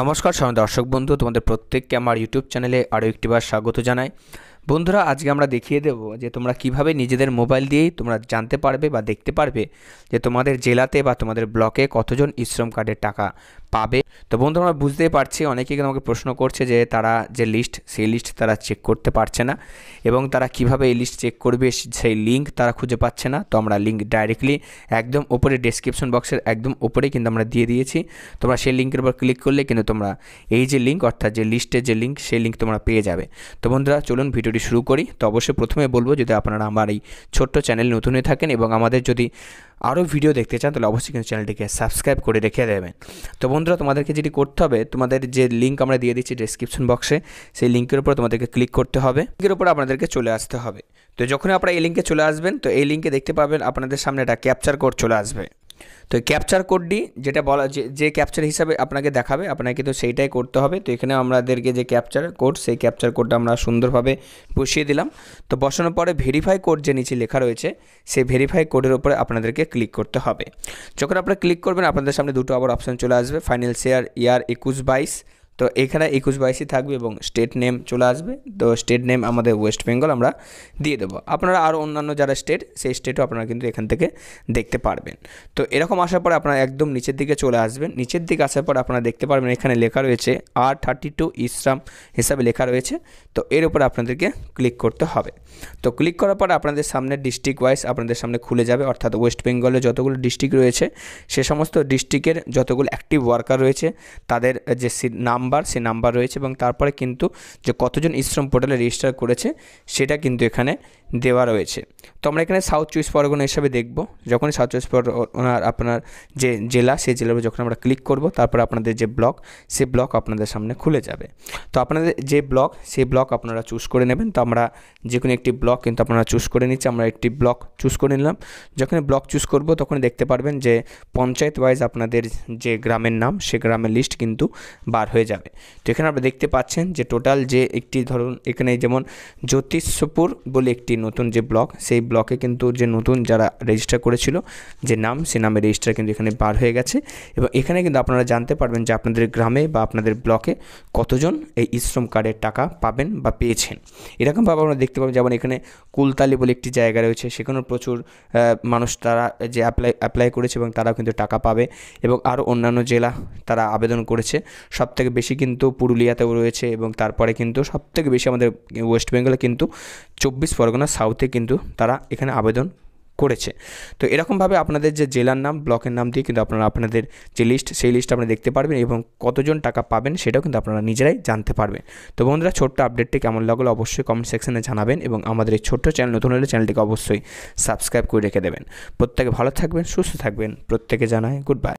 নমস্কার সময় দর্শক বন্ধু তোমাদের প্রত্যেককে আমার ইউটিউব চ্যানেলে আরও একটিবার স্বাগত জানাই বন্ধুরা আজকে আমরা দেখিয়ে দেব যে তোমরা কিভাবে নিজেদের মোবাইল দিয়েই তোমরা জানতে পারবে বা দেখতে পারবে যে তোমাদের জেলাতে বা তোমাদের ব্লকে কতজন ইশ্রম কার্ডের টাকা পাবে তো বন্ধু আমরা বুঝতেই পারছি অনেকেই কিন্তু আমাকে প্রশ্ন করছে যে তারা যে লিস্ট সেই লিস্ট তারা চেক করতে পারছে না এবং তারা কিভাবে এই লিস্ট চেক করবে সেই লিঙ্ক তারা খুঁজে পাচ্ছে না তো আমরা লিঙ্ক ডাইরেক্টলি একদম ওপরে ডেসক্রিপশন বক্সের একদম ওপরে কিন্তু আমরা দিয়ে দিয়েছি তোমরা সেই লিঙ্কের উপর ক্লিক করলে কিন্তু তোমরা এই যে লিঙ্ক অর্থাৎ যে লিস্টের যে লিঙ্ক সেই লিঙ্ক তোমরা পেয়ে যাবে তো বন্ধুরা চলুন ভিডিওটি শুরু করি তো অবশ্যই প্রথমে বলবো যদি আপনারা আমার এই ছোট্ট চ্যানেল নতুন হয়ে থাকেন এবং আমাদের যদি আরও ভিডিও দেখতে চান তাহলে অবশ্যই কিন্তু চ্যানেলটিকে সাবস্ক্রাইব করে রেখে দেবেন তো বন্ধুরা তোমাদেরকে যেটি করতে হবে তোমাদের যে লিঙ্ক আমরা দিয়ে দিচ্ছি ডিসক্রিপশন বক্সে সেই লিঙ্কের উপর তোমাদেরকে ক্লিক করতে হবে লিঙ্কের উপর আপনাদেরকে চলে আসতে হবে তো যখন আপনারা এই লিঙ্কে চলে আসবেন তো এই লিঙ্কে দেখতে পাবেন আপনাদের সামনে একটা ক্যাপচার কোড চলে আসবে তো ক্যাপচার কোডটি যেটা বলা যে ক্যাপচার হিসাবে আপনাকে দেখাবে আপনাকে তো সেইটাই করতে হবে তো এখানে আমাদেরকে যে ক্যাপচার কোড সেই ক্যাপচার কোডটা আমরা সুন্দরভাবে বসিয়ে দিলাম তো বসানোর পরে ভেরিফাই কোড যে নিচে লেখা রয়েছে সেই ভেরিফাই কোডের উপরে আপনাদেরকে ক্লিক করতে হবে যখন আপনারা ক্লিক করবেন আপনাদের সামনে দুটো আবার অপশান চলে আসবে ফাইনাল শেয়ার ইয়ার একুশ বাইশ তো এখানে একুশ বাইশই থাকবে এবং স্টেট নেম চলে আসবে তো স্টেট নেম আমাদের ওয়েস্ট বেঙ্গল আমরা দিয়ে দেবো আপনারা আরও অন্যান্য যারা স্টেট সেই স্টেটও আপনারা কিন্তু এখান থেকে দেখতে পারবেন তো এরকম আসার পরে আপনারা একদম নিচের দিকে চলে আসবেন নিচের দিকে আসার পর আপনারা দেখতে পারবেন এখানে লেখা রয়েছে আর থার্টি টু ইসরাম হিসাবে লেখা রয়েছে তো এর উপর আপনাদেরকে ক্লিক করতে হবে তো ক্লিক করার পর আপনাদের সামনে ডিস্ট্রিক্ট ওয়াইজ আপনাদের সামনে খুলে যাবে অর্থাৎ ওয়েস্ট বেঙ্গলে যতগুলো ডিস্ট্রিক্ট রয়েছে সে সমস্ত ডিস্ট্রিক্টের যতগুলো অ্যাক্টিভ ওয়ার্কার রয়েছে তাদের যে নাম নাম্বার সে নাম্বার রয়েছে এবং তারপরে কিন্তু যে কতজন ইশ্রম পোর্টালে রেজিস্টার করেছে সেটা কিন্তু এখানে দেওয়া রয়েছে তো আমরা এখানে সাউথ চব্বিশ পরগনা হিসাবে দেখব যখন সাউথ চব্বিশ পরগনার আপনার যে জেলা সেই জেলার যখন আমরা ক্লিক করব তারপর আপনাদের যে ব্লক সে ব্লক আপনাদের সামনে খুলে যাবে তো আপনাদের যে ব্লক সেই ব্লক আপনারা চুজ করে নেবেন তো আমরা যে কোনো একটি ব্লক কিন্তু আপনারা চুজ করে নিচ্ছি আমরা একটি ব্লক চুজ করে নিলাম যখন ব্লক চুজ করব তখন দেখতে পারবেন যে পঞ্চায়েত ওয়াইজ আপনাদের যে গ্রামের নাম সে গ্রামের লিস্ট কিন্তু বার হয়ে যাবে তো এখানে আপনারা দেখতে পাচ্ছেন যে টোটাল যে একটি ধরুন এখানে যেমন জ্যোতিষপুর বলে একটি নতুন যে ব্লক সেই ব্লকে কিন্তু যে নতুন যারা রেজিস্টার করেছিল যে নাম সে নামে রেজিস্টার কিন্তু এখানে বার হয়ে গেছে এবং এখানে কিন্তু আপনারা জানতে পারবেন যে আপনাদের গ্রামে বা আপনাদের ব্লকে কতজন এই ইশ্রম কার্ডের টাকা পাবেন বা পেয়েছেন এরকমভাবে আপনারা দেখতে পাবেন যেমন এখানে কুলতালি বলে একটি জায়গা রয়েছে সেখানেও প্রচুর মানুষ তারা যে অ্যাপ্লাই অ্যাপ্লাই করেছে এবং তারাও কিন্তু টাকা পাবে এবং আরও অন্যান্য জেলা তারা আবেদন করেছে সবথেকে বেশি কিন্তু পুরুলিয়াতেও রয়েছে এবং তারপরে কিন্তু সবথেকে বেশি আমাদের ওয়েস্ট বেঙ্গলে কিন্তু চব্বিশ পরগনা সাউথে কিন্তু তারা এখানে আবেদন করেছে তো এরকমভাবে আপনাদের যে জেলার নাম ব্লকের নাম দিয়ে কিন্তু আপনারা আপনাদের যে লিস্ট সেই লিস্ট আপনি দেখতে পারবেন এবং কতজন টাকা পাবেন সেটাও কিন্তু আপনারা নিজেরাই জানতে পারবেন তো বন্ধুরা ছোট্ট আপডেটটি কেমন লাগলো অবশ্যই কমেন্ট সেকশনে জানাবেন এবং আমাদের এই ছোট্ট চ্যানেল নতুন হলে চ্যানেলটিকে অবশ্যই সাবস্ক্রাইব করে রেখে দেবেন প্রত্যেকে ভালো থাকবেন সুস্থ থাকবেন প্রত্যেকে জানায় গুড বাই